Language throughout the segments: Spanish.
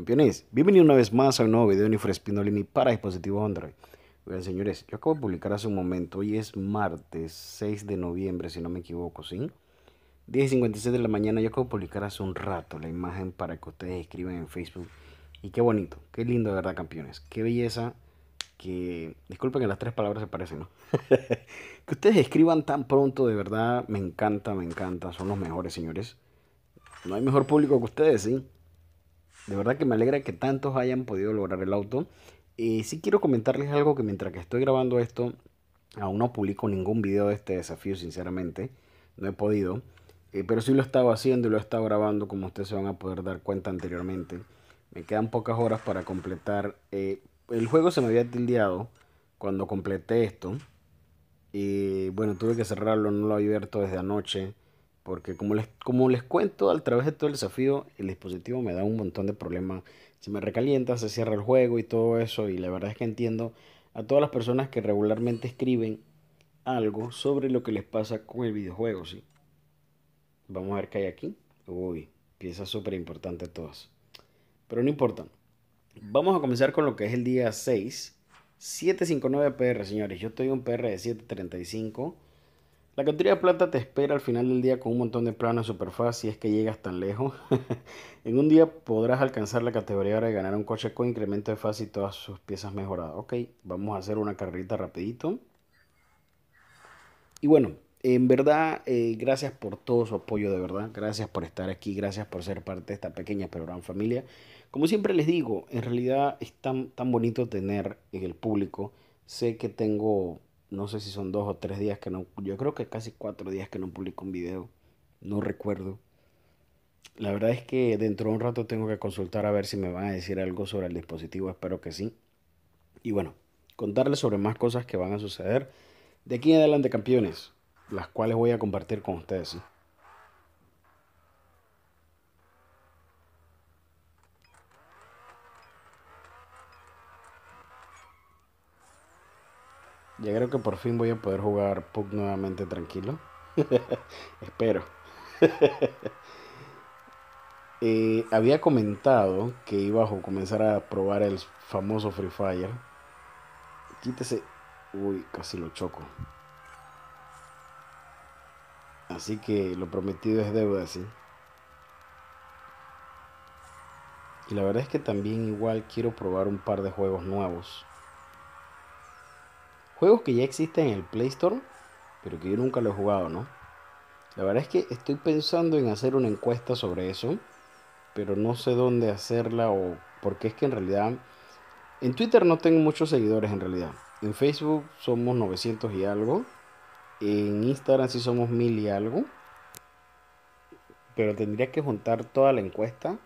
Campeones, bienvenidos una vez más a un nuevo video de Nifre para dispositivos Android. Oigan señores, yo acabo de publicar hace un momento, hoy es martes 6 de noviembre, si no me equivoco, ¿sí? 56 de la mañana, yo acabo de publicar hace un rato la imagen para que ustedes escriban en Facebook. Y qué bonito, qué lindo, de verdad, campeones. Qué belleza que, disculpen que las tres palabras se parecen, ¿no? que ustedes escriban tan pronto, de verdad, me encanta, me encanta, son los mejores, señores. No hay mejor público que ustedes, ¿sí? De verdad que me alegra que tantos hayan podido lograr el auto. Y sí quiero comentarles algo que mientras que estoy grabando esto, aún no publico ningún video de este desafío, sinceramente. No he podido. Eh, pero sí lo he estado haciendo y lo he estado grabando, como ustedes se van a poder dar cuenta anteriormente. Me quedan pocas horas para completar. Eh, el juego se me había tildeado cuando completé esto. Y bueno, tuve que cerrarlo, no lo había abierto desde anoche porque como les, como les cuento, a través de todo el desafío, el dispositivo me da un montón de problemas. Se me recalienta, se cierra el juego y todo eso, y la verdad es que entiendo a todas las personas que regularmente escriben algo sobre lo que les pasa con el videojuego, ¿sí? Vamos a ver qué hay aquí. Uy, piezas súper importantes todas. Pero no importa. Vamos a comenzar con lo que es el día 6. 759 PR, señores. Yo estoy en un PR de 735 la categoría de plata te espera al final del día con un montón de planos super fácil si es que llegas tan lejos. en un día podrás alcanzar la categoría de ganar un coche con incremento de fácil y todas sus piezas mejoradas. Ok, vamos a hacer una carrerita rapidito. Y bueno, en verdad, eh, gracias por todo su apoyo, de verdad. Gracias por estar aquí, gracias por ser parte de esta pequeña pero gran familia. Como siempre les digo, en realidad es tan, tan bonito tener en el público. Sé que tengo no sé si son dos o tres días que no, yo creo que casi cuatro días que no publico un video, no recuerdo. La verdad es que dentro de un rato tengo que consultar a ver si me van a decir algo sobre el dispositivo, espero que sí. Y bueno, contarles sobre más cosas que van a suceder de aquí en adelante, campeones, las cuales voy a compartir con ustedes. Ya creo que por fin voy a poder jugar Puck nuevamente tranquilo. Espero. Eh, había comentado que iba a comenzar a probar el famoso Free Fire. Quítese. Uy, casi lo choco. Así que lo prometido es deuda, sí. Y la verdad es que también igual quiero probar un par de juegos nuevos. Juegos que ya existen en el Play Store, pero que yo nunca lo he jugado, ¿no? La verdad es que estoy pensando en hacer una encuesta sobre eso, pero no sé dónde hacerla o porque es que en realidad en Twitter no tengo muchos seguidores en realidad. En Facebook somos 900 y algo. En Instagram sí somos 1000 y algo. Pero tendría que juntar toda la encuesta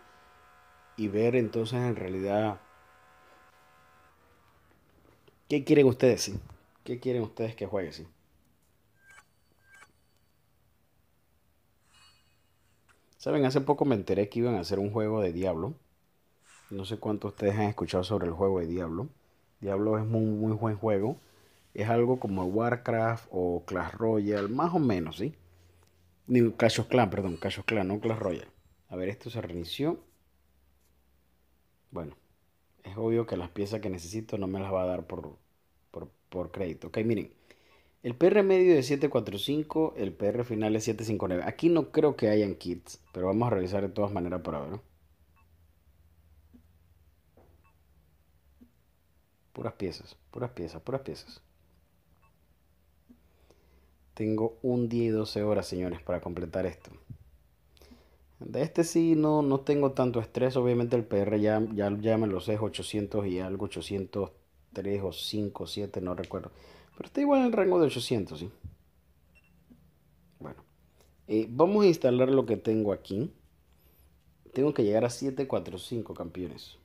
y ver entonces en realidad qué quieren ustedes. ¿Qué quieren ustedes que juegue? Sí? Saben, hace poco me enteré que iban a hacer un juego de Diablo. No sé cuánto ustedes han escuchado sobre el juego de Diablo. Diablo es muy, muy buen juego. Es algo como Warcraft o Clash Royale, más o menos, ¿sí? Ni Clash of perdón, Clash of no Clash Royale. A ver, esto se reinició. Bueno, es obvio que las piezas que necesito no me las va a dar por, por, crédito. Ok, miren. El PR medio es 745, el PR final es 759. Aquí no creo que hayan kits, pero vamos a revisar de todas maneras por ahora. Puras piezas, puras piezas, puras piezas. Tengo un día y 12 horas, señores, para completar esto. De este sí no, no tengo tanto estrés. Obviamente el PR ya, ya, ya me los sé, 800 y algo, 800 3 o 5, 7, no recuerdo. Pero está igual en el rango de 800, ¿sí? Bueno, eh, vamos a instalar lo que tengo aquí. Tengo que llegar a 745 campeones.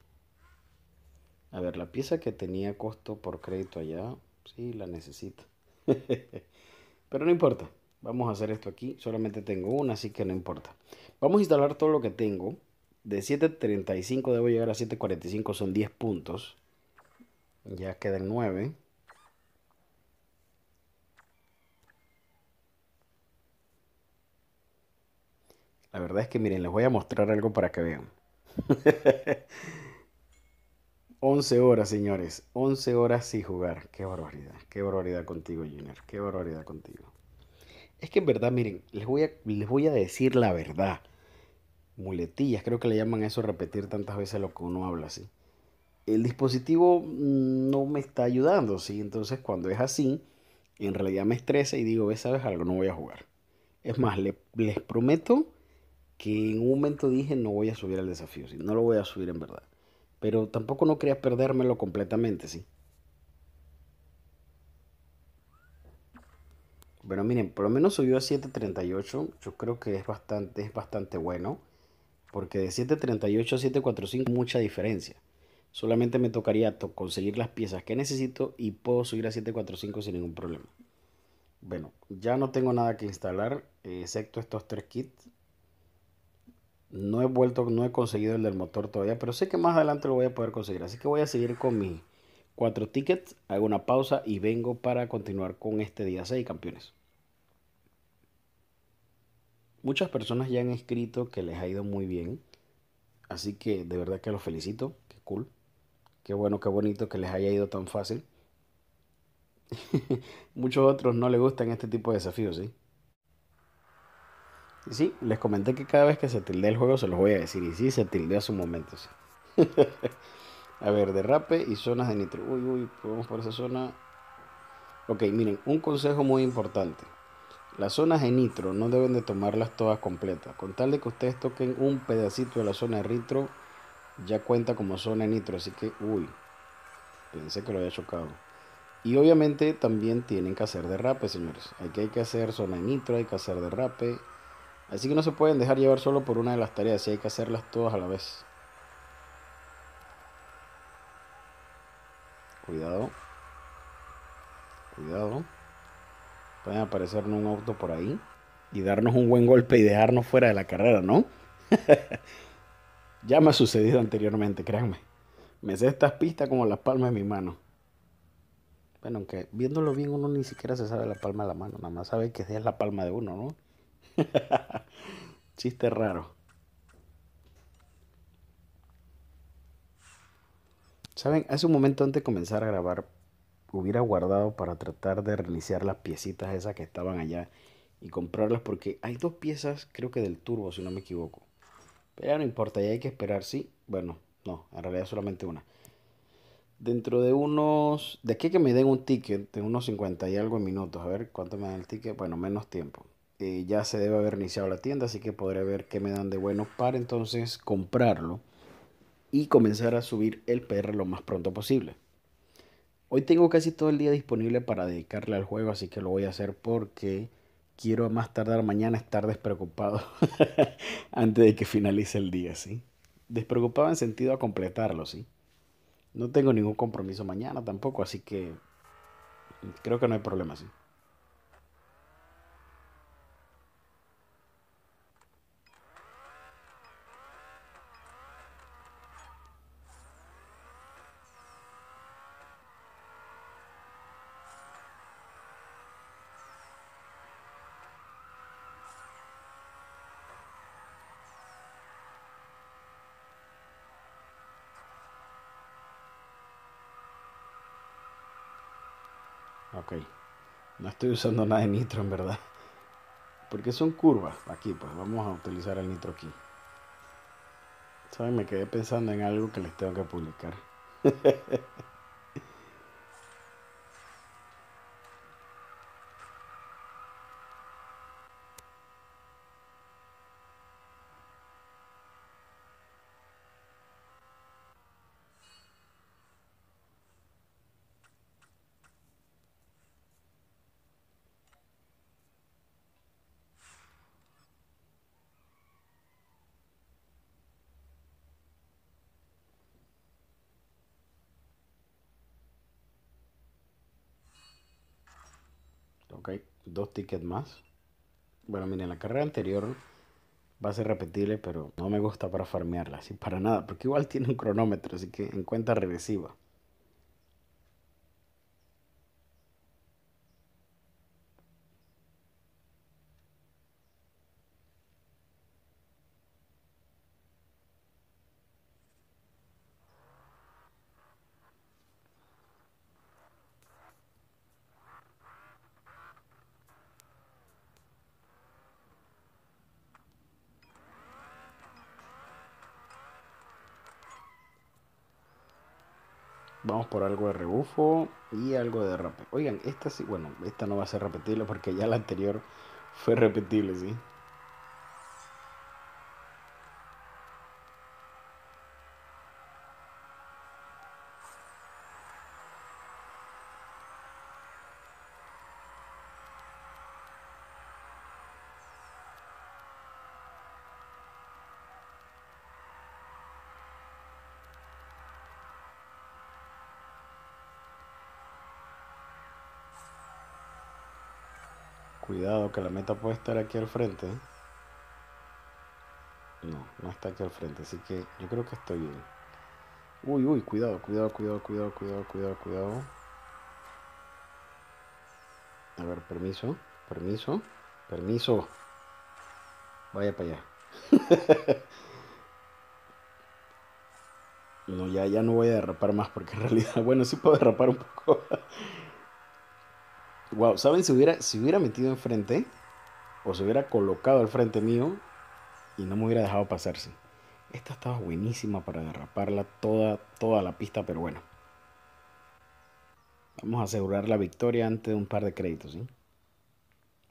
A ver, la pieza que tenía costo por crédito allá, sí, la necesito. Pero no importa. Vamos a hacer esto aquí. Solamente tengo una, así que no importa. Vamos a instalar todo lo que tengo. De 7.35 debo llegar a 7.45, son 10 puntos. Ya el 9. La verdad es que miren, les voy a mostrar algo para que vean. 11 horas, señores. 11 horas sin jugar. Qué barbaridad. Qué barbaridad contigo, Junior. Qué barbaridad contigo. Es que en verdad, miren, les voy a, les voy a decir la verdad. Muletillas, creo que le llaman eso repetir tantas veces lo que uno habla así el dispositivo mm, no me está ayudando, ¿sí? Entonces cuando es así, en realidad me estresa y digo, ¿ves, sabes algo? No voy a jugar. Es más, les prometo que en un momento dije, no voy a subir al desafío, ¿sí? No lo voy a subir en verdad. Pero tampoco no quería perdérmelo completamente, ¿sí? Bueno, miren, por lo menos subió a 7.38. Yo creo que es bastante, es bastante bueno. Porque de 7.38 a 7.45 mucha diferencia. Solamente me tocaría conseguir las piezas que necesito y puedo subir a 745 sin ningún problema. Bueno, ya no tengo nada que instalar, excepto estos tres kits. No he vuelto, no he conseguido el del motor todavía, pero sé que más adelante lo voy a poder conseguir. Así que voy a seguir con mis cuatro tickets, hago una pausa y vengo para continuar con este día 6, campeones. Muchas personas ya han escrito que les ha ido muy bien. Así que de verdad que los felicito. Qué cool. Qué bueno, qué bonito que les haya ido tan fácil. Muchos otros no les gustan este tipo de desafíos, ¿sí? Y sí, les comenté que cada vez que se tilde el juego se los voy a decir. Y sí, se tilde a su momento. a ver, derrape y zonas de nitro. Uy, uy, vamos por esa zona. Ok, miren, un consejo muy importante. Las zonas de nitro no deben de tomarlas todas completas. Con tal de que ustedes toquen un pedacito de la zona de nitro ya cuenta como zona nitro, así que, uy, pensé que lo había chocado. Y obviamente también tienen que hacer derrape, señores. Aquí hay que hacer zona nitro, hay que hacer derrape. Así que no se pueden dejar llevar solo por una de las tareas, y hay que hacerlas todas a la vez. Cuidado. Cuidado. Pueden aparecernos un auto por ahí y darnos un buen golpe y dejarnos fuera de la carrera, ¿no? Ya me ha sucedido anteriormente, créanme. Me sé estas pistas como las palmas de mi mano. Bueno, aunque viéndolo bien uno ni siquiera se sabe la palma de la mano, nada más sabe que es la palma de uno, ¿no? Chiste raro. Saben, hace un momento antes de comenzar a grabar, hubiera guardado para tratar de reiniciar las piecitas esas que estaban allá y comprarlas porque hay dos piezas, creo que del turbo, si no me equivoco. Pero ya no importa, ya hay que esperar, sí. Bueno, no, en realidad solamente una. Dentro de unos. De aquí que me den un ticket, de unos 50 y algo minutos. A ver cuánto me dan el ticket. Bueno, menos tiempo. Eh, ya se debe haber iniciado la tienda, así que podré ver qué me dan de bueno para entonces comprarlo y comenzar a subir el PR lo más pronto posible. Hoy tengo casi todo el día disponible para dedicarle al juego, así que lo voy a hacer porque quiero más tardar mañana estar despreocupado antes de que finalice el día, ¿sí? Despreocupado en sentido a completarlo, ¿sí? No tengo ningún compromiso mañana tampoco, así que creo que no hay problema, ¿sí? Ok. No estoy usando nada de nitro en verdad. Porque son curvas. Aquí pues vamos a utilizar el nitro aquí. ¿Saben? Me quedé pensando en algo que les tengo que publicar. dos tickets más. Bueno, miren, la carrera anterior va a ser repetible, pero no me gusta para farmearla, así para nada, porque igual tiene un cronómetro, así que en cuenta regresiva. Vamos por algo de rebufo y algo de derrape Oigan, esta sí, bueno, esta no va a ser repetible porque ya la anterior fue repetible, ¿sí? Cuidado que la meta puede estar aquí al frente. ¿eh? No, no está aquí al frente, así que yo creo que estoy bien. Uy, uy, cuidado, cuidado, cuidado, cuidado, cuidado, cuidado, cuidado. A ver, permiso, permiso, permiso. Vaya para allá. no, ya, ya no voy a derrapar más porque en realidad, bueno, sí puedo derrapar un poco. Wow, ¿saben? Si hubiera, si hubiera metido enfrente, o se hubiera colocado al frente mío, y no me hubiera dejado pasarse. Esta estaba buenísima para derraparla toda, toda la pista, pero bueno. Vamos a asegurar la victoria antes de un par de créditos, ¿sí?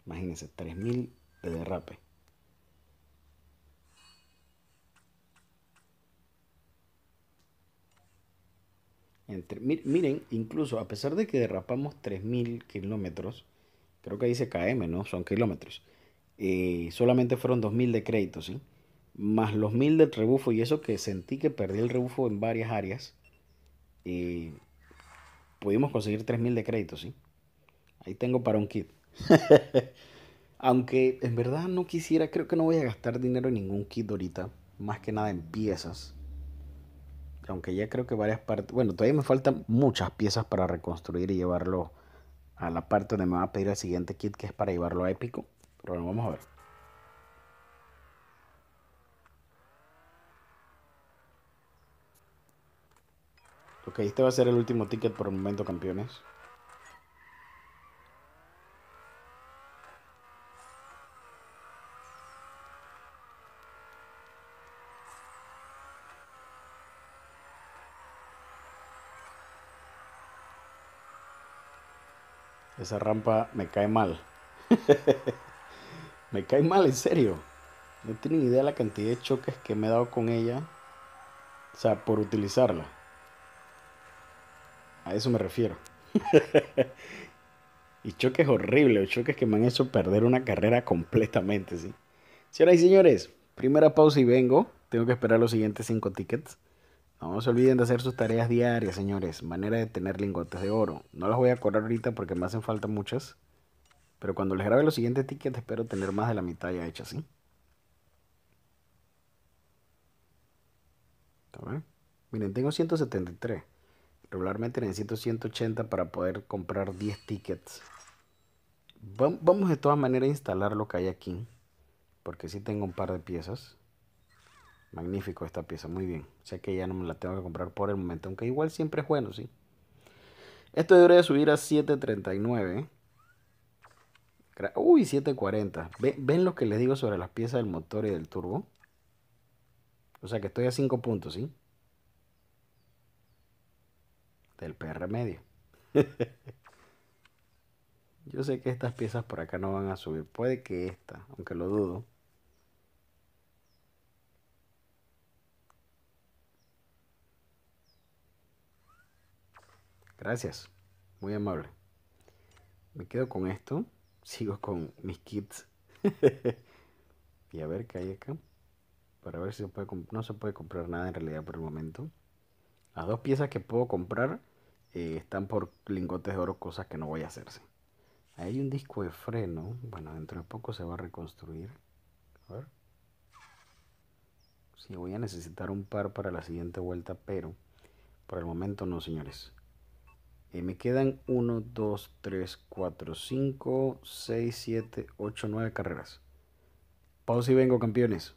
Imagínense, 3.000 de derrape. miren, incluso a pesar de que derrapamos 3.000 kilómetros, creo que dice KM, ¿no? Son kilómetros. Eh, solamente fueron 2.000 de crédito, ¿sí? Más los 1.000 del rebufo y eso que sentí que perdí el rebufo en varias áreas, eh, pudimos conseguir 3.000 de crédito, ¿sí? Ahí tengo para un kit. Aunque en verdad no quisiera, creo que no voy a gastar dinero en ningún kit ahorita, más que nada en piezas aunque ya creo que varias partes, bueno, todavía me faltan muchas piezas para reconstruir y llevarlo a la parte donde me va a pedir el siguiente kit que es para llevarlo a épico, pero bueno, vamos a ver. Ok, este va a ser el último ticket por el momento, campeones. Esa rampa me cae mal. me cae mal, en serio. No tienen idea la cantidad de choques que me he dado con ella. O sea, por utilizarla. A eso me refiero. y choques horribles, choques que me han hecho perder una carrera completamente, ¿sí? Señoras y señores, primera pausa y vengo. Tengo que esperar los siguientes cinco tickets. No se olviden de hacer sus tareas diarias, señores. Manera de tener lingotes de oro. No las voy a correr ahorita porque me hacen falta muchas. Pero cuando les grabe los siguientes tickets espero tener más de la mitad ya hecha, ¿sí? Miren, tengo 173. Regularmente necesito 180 para poder comprar 10 tickets. Vamos de todas maneras a instalar lo que hay aquí. Porque sí tengo un par de piezas. Magnífico esta pieza, muy bien. Sé que ya no me la tengo que comprar por el momento, aunque igual siempre es bueno, sí. Esto debería subir a 739. ¿eh? Uy, 740. ¿Ven lo que les digo sobre las piezas del motor y del turbo? O sea que estoy a 5 puntos, ¿sí? Del PR medio. Yo sé que estas piezas por acá no van a subir. Puede que esta, aunque lo dudo. Gracias, muy amable. Me quedo con esto, sigo con mis kits. y a ver qué hay acá. Para ver si se puede no se puede comprar nada en realidad por el momento. Las dos piezas que puedo comprar eh, están por lingotes de oro, cosas que no voy a hacerse. hay un disco de freno. Bueno, dentro de poco se va a reconstruir. A ver. Sí, voy a necesitar un par para la siguiente vuelta, pero por el momento no, señores me quedan 1, 2, 3, 4, 5, 6, 7, 8, 9 carreras. Pausa y vengo, campeones.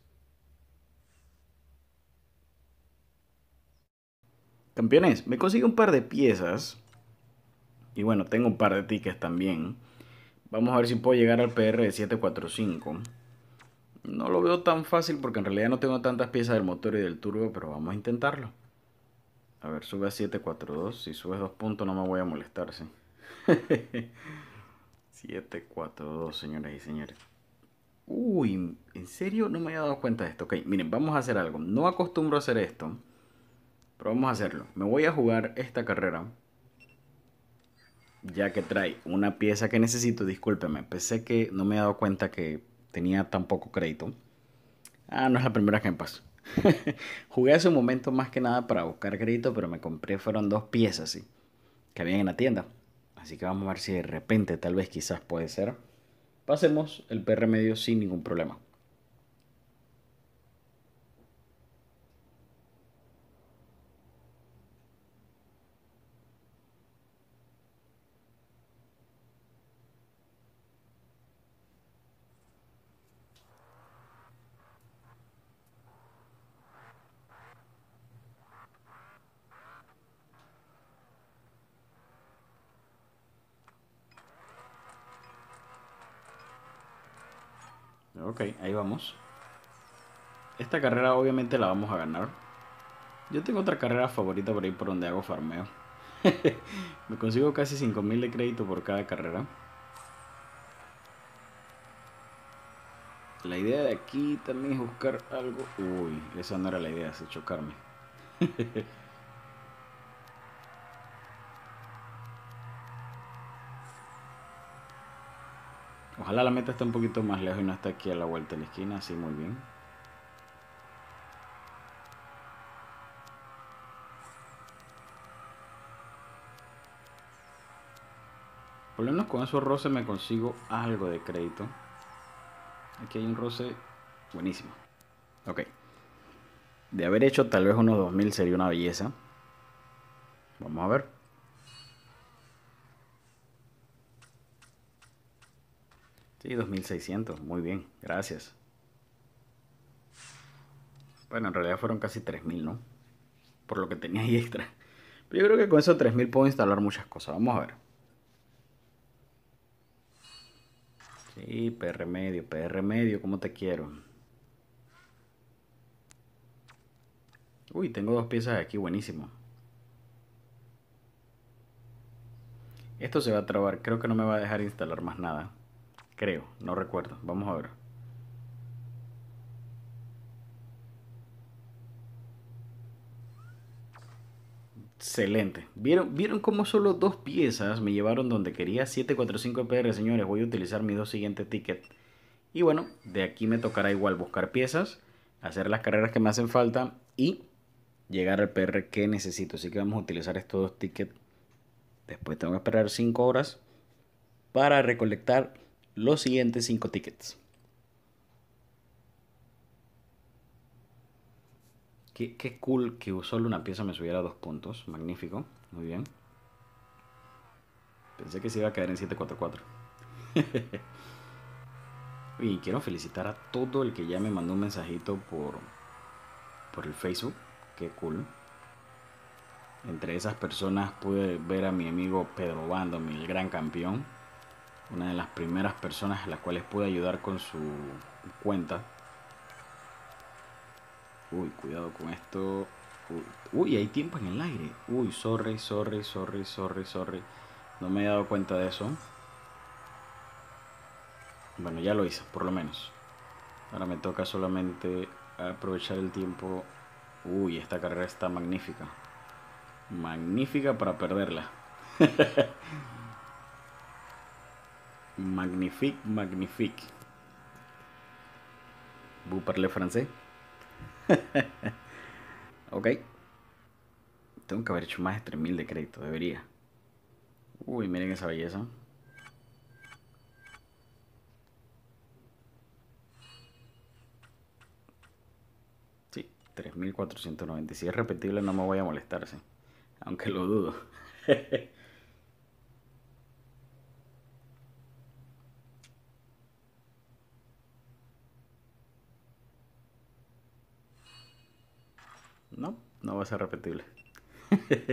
Campeones, me consigo un par de piezas. Y bueno, tengo un par de tickets también. Vamos a ver si puedo llegar al PR de 745. No lo veo tan fácil porque en realidad no tengo tantas piezas del motor y del turbo, pero vamos a intentarlo. A ver, sube a 742. Si subes dos puntos no me voy a molestar, sí. 742, señoras y señores. Uy, en serio no me había dado cuenta de esto. Ok, miren, vamos a hacer algo. No acostumbro a hacer esto, pero vamos a hacerlo. Me voy a jugar esta carrera. Ya que trae una pieza que necesito, discúlpeme. Pensé que no me había dado cuenta que tenía tan poco crédito. Ah, no es la primera que me pasó. Jugué hace un momento más que nada para buscar crédito pero me compré, fueron dos piezas, así que habían en la tienda. Así que vamos a ver si de repente, tal vez, quizás puede ser. Pasemos el PR medio sin ningún problema. Ok, ahí vamos. Esta carrera obviamente la vamos a ganar. Yo tengo otra carrera favorita por ahí por donde hago farmeo. Me consigo casi 5000 de crédito por cada carrera. La idea de aquí también es buscar algo... Uy, esa no era la idea, es chocarme. Ojalá la meta está un poquito más lejos y no está aquí a la vuelta de la esquina. Así muy bien. Por lo menos con esos roces me consigo algo de crédito. Aquí hay un roce buenísimo. Ok. De haber hecho tal vez unos 2000 sería una belleza. Vamos a ver. Sí, 2600, muy bien, gracias. Bueno, en realidad fueron casi 3000, ¿no? Por lo que tenía ahí extra. Pero yo creo que con esos 3000 puedo instalar muchas cosas, vamos a ver. Sí, PR medio, PR medio, como te quiero? Uy, tengo dos piezas aquí, buenísimo. Esto se va a trabar, creo que no me va a dejar instalar más nada. Creo, no recuerdo. Vamos a ver. Excelente. ¿Vieron, ¿Vieron cómo solo dos piezas me llevaron donde quería? 745 PR, señores. Voy a utilizar mis dos siguientes tickets. Y bueno, de aquí me tocará igual buscar piezas, hacer las carreras que me hacen falta y llegar al PR que necesito. Así que vamos a utilizar estos dos tickets. Después tengo que esperar 5 horas para recolectar los siguientes 5 tickets. Qué, cool que solo una pieza me subiera dos puntos. Magnífico. Muy bien. Pensé que se iba a caer en 744. y quiero felicitar a todo el que ya me mandó un mensajito por, por el Facebook. Qué cool. Entre esas personas pude ver a mi amigo Pedro Bando, mi gran campeón una de las primeras personas a las cuales pude ayudar con su cuenta. Uy, cuidado con esto. Uy, hay tiempo en el aire. Uy, sorry, sorry, sorry, sorry, sorry. No me he dado cuenta de eso. Bueno, ya lo hice, por lo menos. Ahora me toca solamente aprovechar el tiempo. Uy, esta carrera está magnífica. Magnífica para perderla. Magnifique, magnifique. Vous parlez francés. ok. Tengo que haber hecho más de 3.000 de crédito, debería. Uy, miren esa belleza. Sí, 3490 Si es repetible no me voy a molestar, Aunque lo dudo. No, no va a ser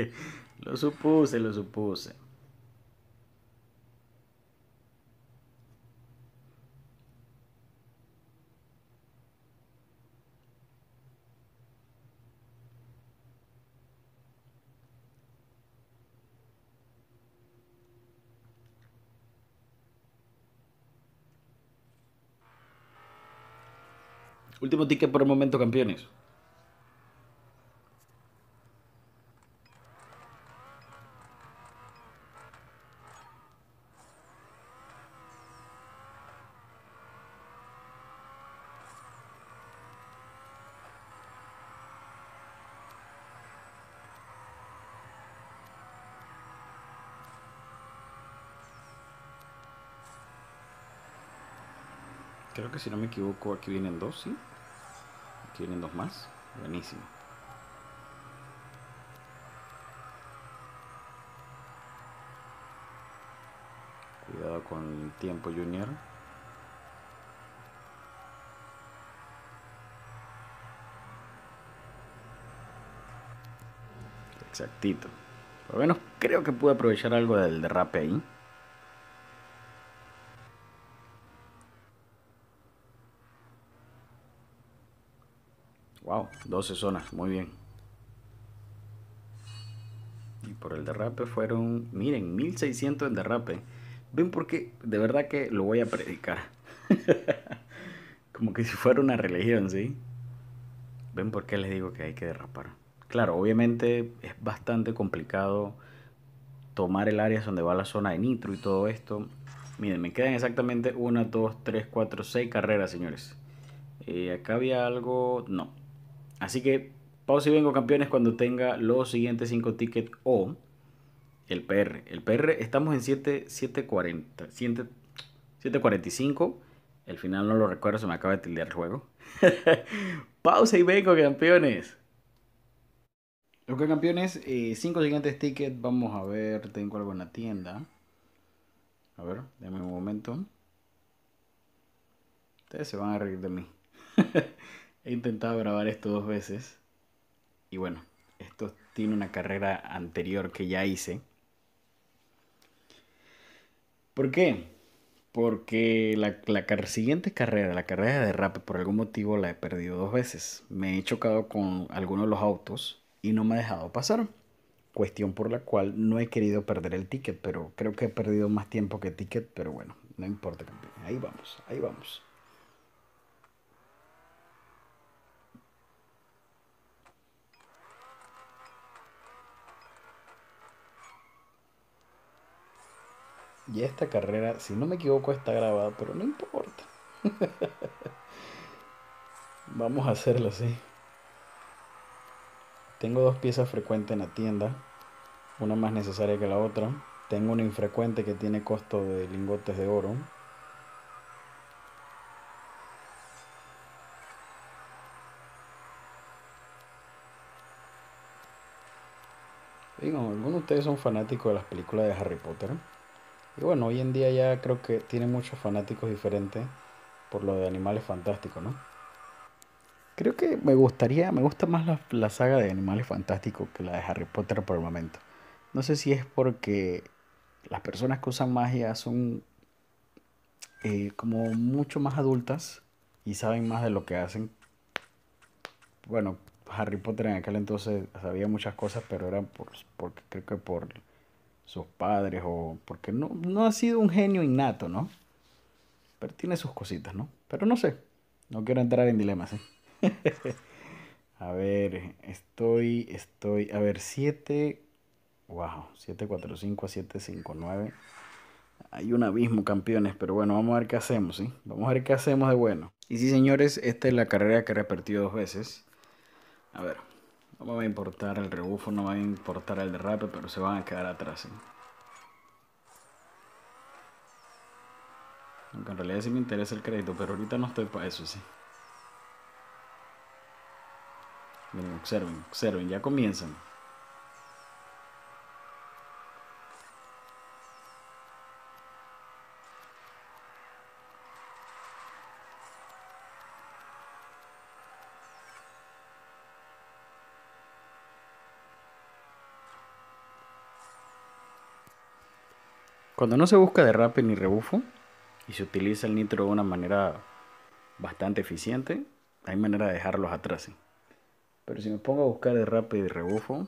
lo supuse, lo supuse. Último ticket por el momento, campeones. si no me equivoco aquí vienen dos, ¿sí? Aquí vienen dos más. Buenísimo. Cuidado con el tiempo, Junior. Exactito. Por lo menos creo que pude aprovechar algo del derrape ahí. Wow, 12 zonas, muy bien. Y por el derrape fueron, miren, 1600 en derrape. Ven porque de verdad que lo voy a predicar. Como que si fuera una religión, ¿sí? Ven por qué les digo que hay que derrapar. Claro, obviamente es bastante complicado tomar el área donde va la zona de nitro y todo esto. Miren, me quedan exactamente 1, dos, tres, cuatro, seis carreras, señores. Eh, acá había algo... No, Así que pausa y vengo campeones cuando tenga los siguientes 5 tickets o el PR. El PR estamos en 745. El final no lo recuerdo, se me acaba de tildear el juego. pausa y vengo campeones. Ok campeones, 5 eh, siguientes tickets. Vamos a ver, tengo algo en la tienda. A ver, déjame un momento. Ustedes se van a reír de mí. He intentado grabar esto dos veces. Y bueno, esto tiene una carrera anterior que ya hice. ¿Por qué? Porque la, la, siguiente carrera, la carrera de rap, por algún motivo la he perdido dos veces. Me he chocado con algunos de los autos y no me ha dejado pasar. Cuestión por la cual no he querido perder el ticket, pero creo que he perdido más tiempo que ticket, pero bueno, no importa. Ahí vamos, ahí vamos. Y esta carrera, si no me equivoco, está grabada, pero no importa. Vamos a hacerlo así. Tengo dos piezas frecuentes en la tienda, una más necesaria que la otra. Tengo una infrecuente que tiene costo de lingotes de oro. Digo, ¿alguno de ustedes son fanáticos de las películas de Harry Potter? Y bueno, hoy en día ya creo que tiene muchos fanáticos diferentes por lo de Animales Fantásticos, ¿no? Creo que me gustaría, me gusta más la, saga de Animales Fantásticos que la de Harry Potter por el momento. No sé si es porque las personas que usan magia son eh, como mucho más adultas y saben más de lo que hacen. Bueno, Harry Potter en aquel entonces sabía muchas cosas, pero era por, porque creo que por sus padres o porque no, no ha sido un genio innato, ¿no? Pero tiene sus cositas, ¿no? Pero no sé, no quiero entrar en dilemas. ¿eh? a ver, estoy, estoy, a ver, 7, wow, 745 a 759. Hay un abismo, campeones, pero bueno, vamos a ver qué hacemos, ¿sí? Vamos a ver qué hacemos de bueno. Y sí, señores, esta es la carrera que he repartido dos veces. A ver, no me va a importar el rebufo, no me va a importar el derrape, pero se van a quedar atrás. ¿eh? Aunque en realidad sí me interesa el crédito, pero ahorita no estoy para eso, sí. Miren, observen, observen, ya comienzan. Cuando no se busca de derrape ni rebufo y se utiliza el nitro de una manera bastante eficiente, hay manera de dejarlos atrás. Pero si me pongo a buscar de derrape y rebufo,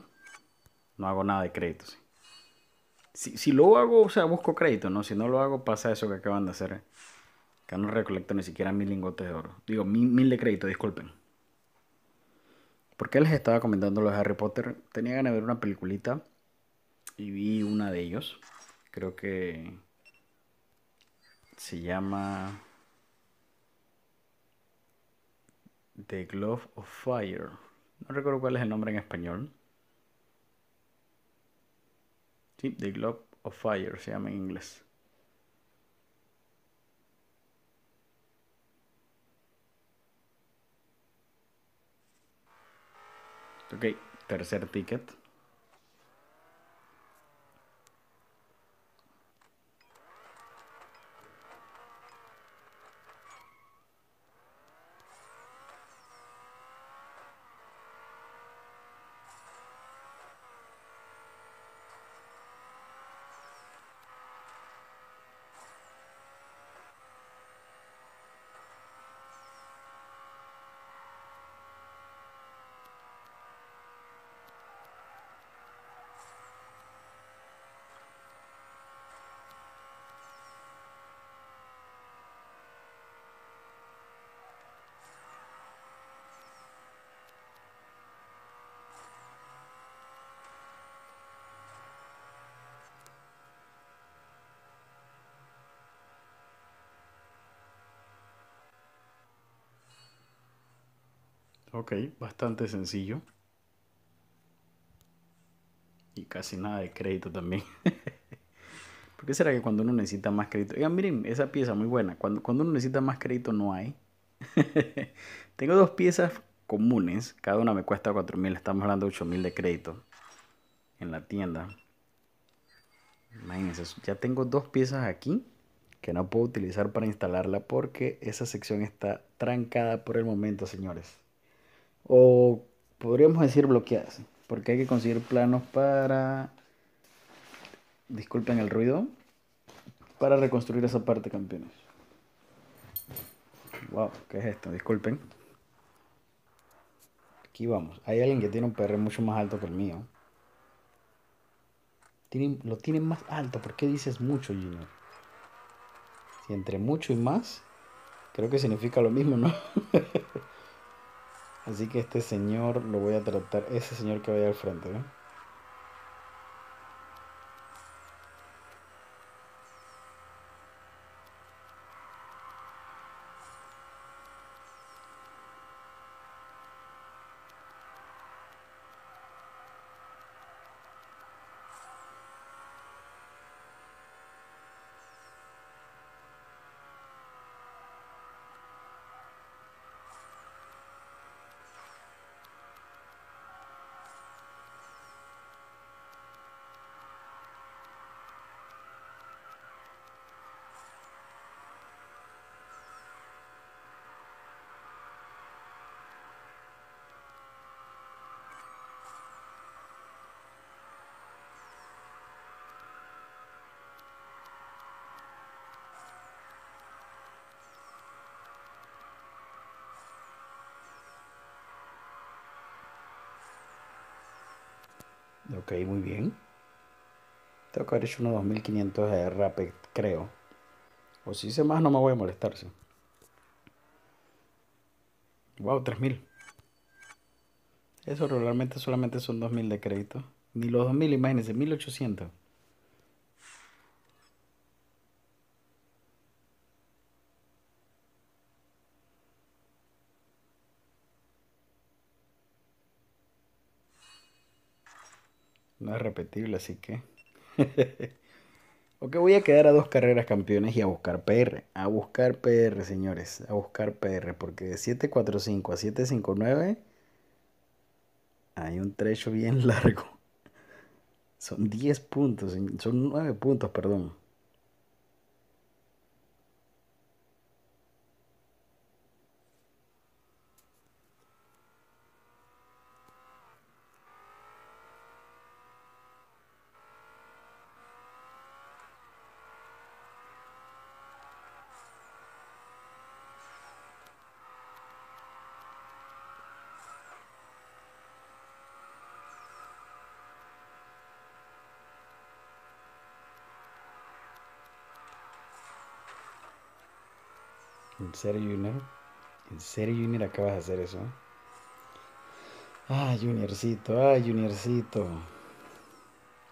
no hago nada de crédito. Si, lo hago, o sea, busco crédito, ¿no? Si no lo hago, pasa eso que acaban de hacer. que no recolecto ni siquiera mil lingotes de oro. Digo, mil, de crédito, disculpen. porque les estaba comentando los Harry Potter? Tenía ganas de ver una peliculita y vi una de ellos Creo que se llama The Glove of Fire. No recuerdo cuál es el nombre en español. Sí, The Glove of Fire se llama en inglés. Ok, tercer ticket. Ok, bastante sencillo. Y casi nada de crédito también. ¿Por qué será que cuando uno necesita más crédito? Oigan, miren, esa pieza muy buena. Cuando, cuando uno necesita más crédito no hay. Tengo dos piezas comunes. Cada una me cuesta 4.000. Estamos hablando de 8.000 de crédito. En la tienda. Imagínense, ya tengo dos piezas aquí que no puedo utilizar para instalarla porque esa sección está trancada por el momento, señores o podríamos decir bloqueadas, porque hay que conseguir planos para, disculpen el ruido, para reconstruir esa parte, campeones. Wow, ¿qué es esto? Disculpen. Aquí vamos. Hay alguien que tiene un PR mucho más alto que el mío. lo tienen más alto. ¿Por qué dices mucho, Junior? Si entre mucho y más, creo que significa lo mismo, ¿no? Así que este señor lo voy a tratar, ese señor que vaya al frente, ¿eh? Ok, muy bien. Tengo que haber hecho unos 2500 de rap, creo. O si hice más, no me voy a molestarse. Wow, 3000. Eso realmente solamente son 2000 de crédito. Ni los 2000, imagínense, 1800. No es repetible, así que. ok, voy a quedar a dos carreras campeones y a buscar PR. A buscar PR, señores. A buscar PR. Porque de 745 a 759 hay un trecho bien largo. Son 10 puntos. Son 9 puntos, perdón. ¿En serio, Junior? ¿En serio, Junior, acabas de hacer eso? Ah, Juniorcito, ¡Ay, ah, Juniorcito.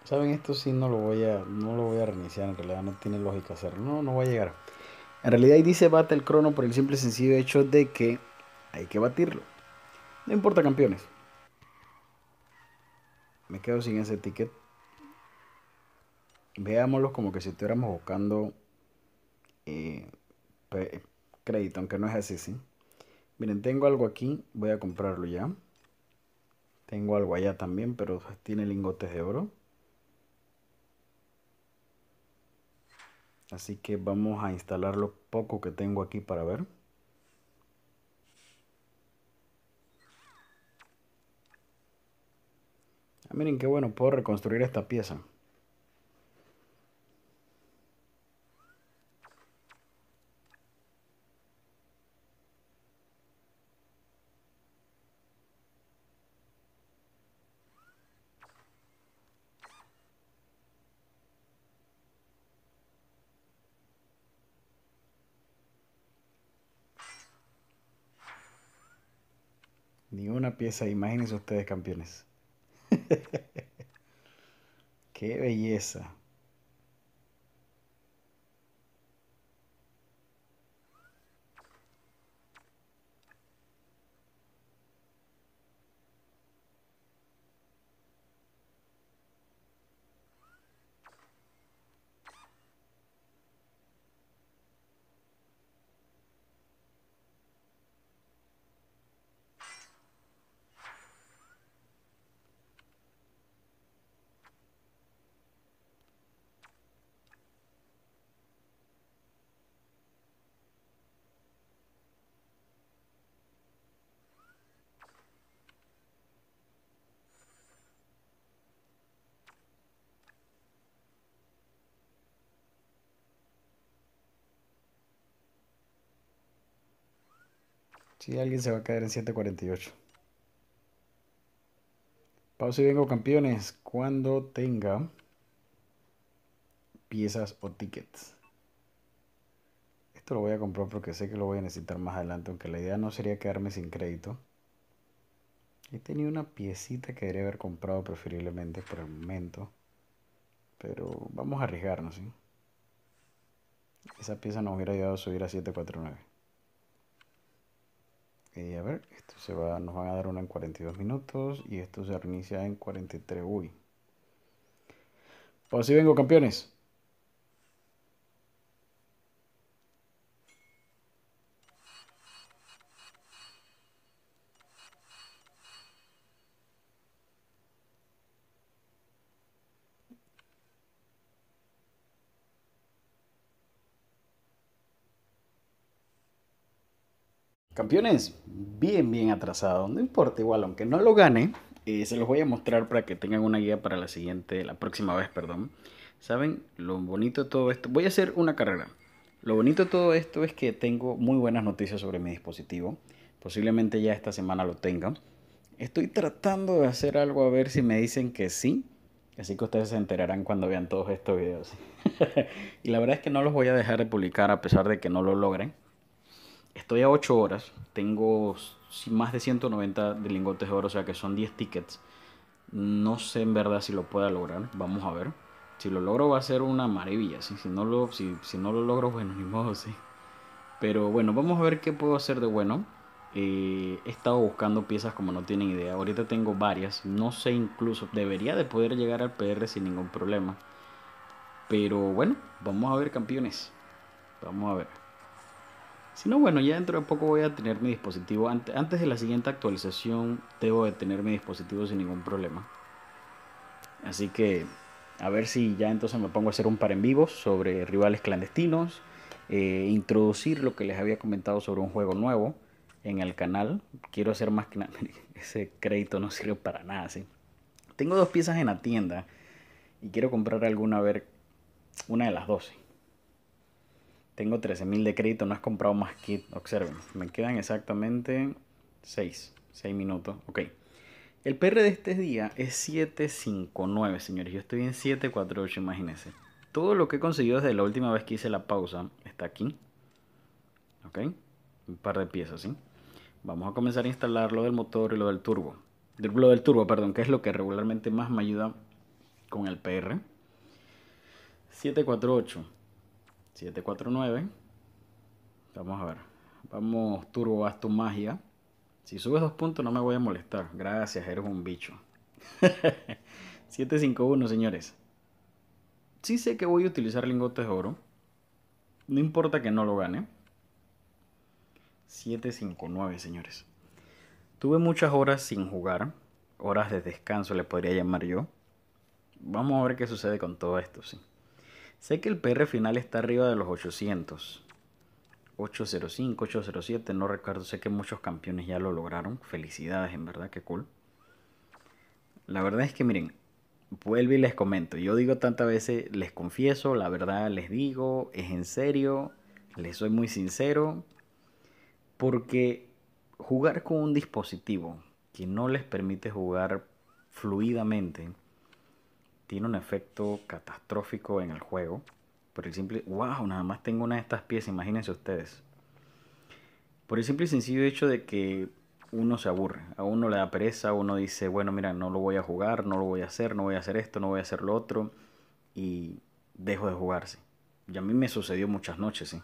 Saben, esto sí no lo voy a, no lo voy a reiniciar, en realidad no tiene lógica hacerlo, no, no va a llegar. En realidad ahí dice bate el crono por el simple y sencillo hecho de que hay que batirlo. No importa campeones. Me quedo sin ese ticket. Veámoslo como que si estuviéramos buscando eh, crédito, aunque no es así, ¿sí? Miren, tengo algo aquí, voy a comprarlo ya. Tengo algo allá también, pero tiene lingotes de oro. Así que vamos a instalar lo poco que tengo aquí para ver. Ah, miren qué bueno, puedo reconstruir esta pieza. Ni una pieza, imagínense ustedes campeones. Qué belleza. Si alguien se va a caer en 748. Pausa y vengo, campeones, cuando tenga piezas o tickets. Esto lo voy a comprar porque sé que lo voy a necesitar más adelante, aunque la idea no sería quedarme sin crédito. He tenido una piecita que debería haber comprado preferiblemente por el momento. Pero vamos a arriesgarnos, Esa pieza nos hubiera ayudado a subir a 749. Eh, a ver, esto se va, nos van a dar una en 42 minutos y esto se reinicia en 43. Uy. Pues así vengo, campeones. Campeones, bien, bien atrasado. No importa, igual, aunque no lo gane, eh, se los voy a mostrar para que tengan una guía para la siguiente, la próxima vez, perdón. ¿Saben? Lo bonito de todo esto. Voy a hacer una carrera. Lo bonito de todo esto es que tengo muy buenas noticias sobre mi dispositivo. Posiblemente ya esta semana lo tengan. Estoy tratando de hacer algo a ver si me dicen que sí. Así que ustedes se enterarán cuando vean todos estos videos. y la verdad es que no los voy a dejar de publicar a pesar de que no lo logren estoy a 8 horas, tengo más de 190 de lingotes de oro, o sea que son 10 tickets. No sé en verdad si lo pueda lograr, vamos a ver. Si lo logro va a ser una maravilla, si, no lo, no lo logro, bueno, ni modo, sí. Pero bueno, vamos a ver qué puedo hacer de bueno. Eh, he estado buscando piezas como no tienen idea. Ahorita tengo varias. No sé incluso. Debería de poder llegar al PR sin ningún problema. Pero bueno, vamos a ver campeones. Vamos a ver. Si no, bueno, ya dentro de poco voy a tener mi dispositivo. Antes de la siguiente actualización debo de tener mi dispositivo sin ningún problema. Así que a ver si ya entonces me pongo a hacer un par en vivo sobre rivales clandestinos. Eh, introducir lo que les había comentado sobre un juego nuevo en el canal. Quiero hacer más que nada. Ese crédito no sirve para nada, ¿sí? Tengo dos piezas en la tienda y quiero comprar alguna, a ver, una de las dos. Tengo 13.000 de crédito, no has comprado más kit. Observen, me quedan exactamente 6, 6 minutos. Ok. El PR de este día es 759, señores. Yo estoy en 748, imagínense. Todo lo que he conseguido desde la última vez que hice la pausa está aquí. Ok. Un par de piezas, ¿sí? Vamos a comenzar a instalar lo del motor y lo del turbo. Lo del turbo, perdón, que es lo que regularmente más me ayuda con el PR. 748. 749. Vamos a ver. Vamos, turbo, vas tu magia. Si subes dos puntos no me voy a molestar. Gracias, eres un bicho. 751, señores. Sí sé que voy a utilizar lingotes de oro. No importa que no lo gane. 759, señores. Tuve muchas horas sin jugar. Horas de descanso le podría llamar yo. Vamos a ver qué sucede con todo esto, sí. Sé que el PR final está arriba de los 800. 805, 807, no recuerdo. Sé que muchos campeones ya lo lograron. Felicidades, en verdad, qué cool. La verdad es que miren, vuelvo y les comento. Yo digo tantas veces, les confieso, la verdad les digo, es en serio, les soy muy sincero. Porque jugar con un dispositivo que no les permite jugar fluidamente tiene un efecto catastrófico en el juego. Por el simple, wow, nada más tengo una de estas piezas, imagínense ustedes. Por el simple y sencillo hecho de que uno se aburre, a uno le da pereza, uno dice, bueno, mira, no lo voy a jugar, no lo voy a hacer, no voy a hacer esto, no voy a hacer lo otro, y dejo de jugarse. Y a mí me sucedió muchas noches, sí.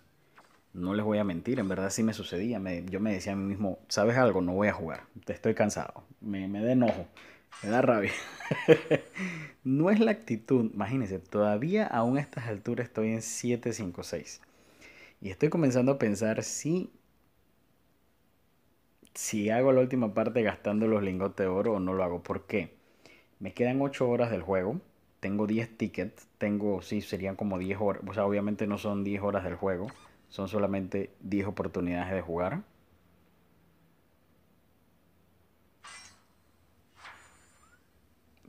No les voy a mentir, en verdad sí me sucedía. yo me decía a mí mismo, ¿sabes algo? No voy a jugar, te estoy cansado, me, me da enojo, me da rabia. no es la actitud, imagínense, todavía aún a estas alturas estoy en 756. Y estoy comenzando a pensar si, si hago la última parte gastando los lingotes de oro o no lo hago. ¿Por qué? Me quedan 8 horas del juego. Tengo 10 tickets. Tengo, sí, serían como 10 horas. O sea, obviamente no son 10 horas del juego. Son solamente 10 oportunidades de jugar.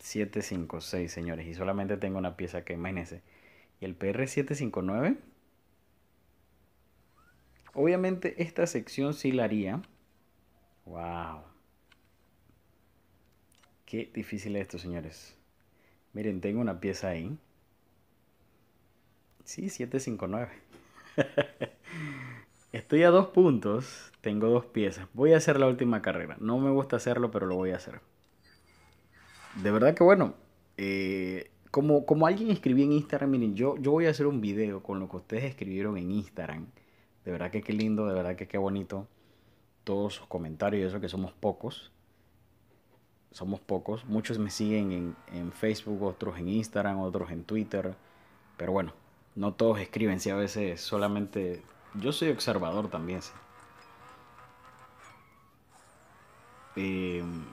756, señores. Y solamente tengo una pieza que imagínense. Y el PR759. Obviamente esta sección sí la haría. ¡Wow! Qué difícil es esto, señores. Miren, tengo una pieza ahí. Sí, 759. Estoy a dos puntos. Tengo dos piezas. Voy a hacer la última carrera. No me gusta hacerlo, pero lo voy a hacer de verdad que bueno. Eh, como, como alguien escribió en Instagram, miren, yo, yo voy a hacer un video con lo que ustedes escribieron en Instagram. De verdad que qué lindo, de verdad que qué bonito. Todos sus comentarios y eso que somos pocos. Somos pocos. Muchos me siguen en, Facebook, otros en Instagram, otros en Twitter. Pero bueno, no todos escriben, si a veces solamente... Yo soy observador también, sí. Em,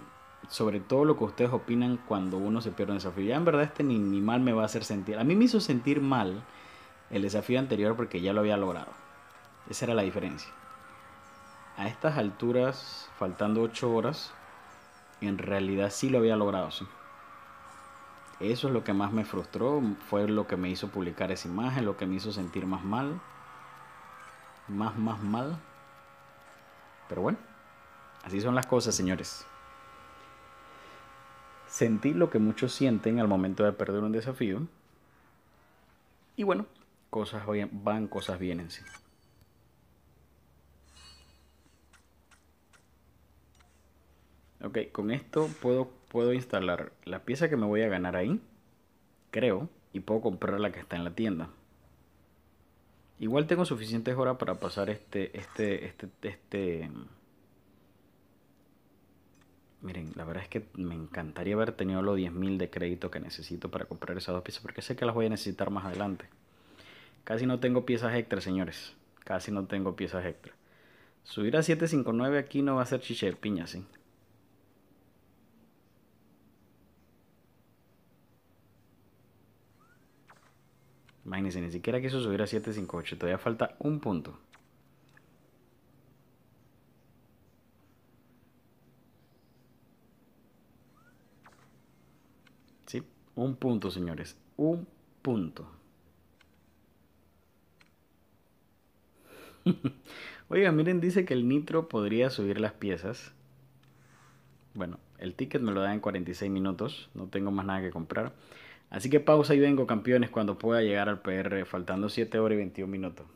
sobre todo lo que ustedes opinan cuando uno se pierde un desafío. Ya en verdad este ni, ni mal me va a hacer sentir. A mí me hizo sentir mal el desafío anterior porque ya lo había logrado. Esa era la diferencia. A estas alturas, faltando 8 horas, en realidad sí lo había logrado. Eso es lo que más me frustró, fue lo que me hizo publicar esa imagen, lo que me hizo sentir más mal. Más, más mal. Pero bueno, así son las cosas, señores sentir lo que muchos sienten al momento de perder un desafío. Y bueno, cosas van, cosas vienen, sí. Ok, con esto puedo, puedo instalar la pieza que me voy a ganar ahí, creo, y puedo comprar la que está en la tienda. Igual tengo suficientes horas para pasar este, este, este, este, Miren, la verdad es que me encantaría haber tenido los 10.000 de crédito que necesito para comprar esas dos piezas, porque sé que las voy a necesitar más adelante. Casi no tengo piezas extra, señores. Casi no tengo piezas extra. Subir a 759 aquí no va a ser chiche de piña, sí. Imagínense, ni siquiera quiso subir a 758. Todavía falta un punto. Un punto, señores. Un punto. Oiga, miren, dice que el nitro podría subir las piezas. Bueno, el ticket me lo da en 46 minutos. No tengo más nada que comprar. Así que pausa y vengo, campeones, cuando pueda llegar al PR, faltando 7 horas y 21 minutos.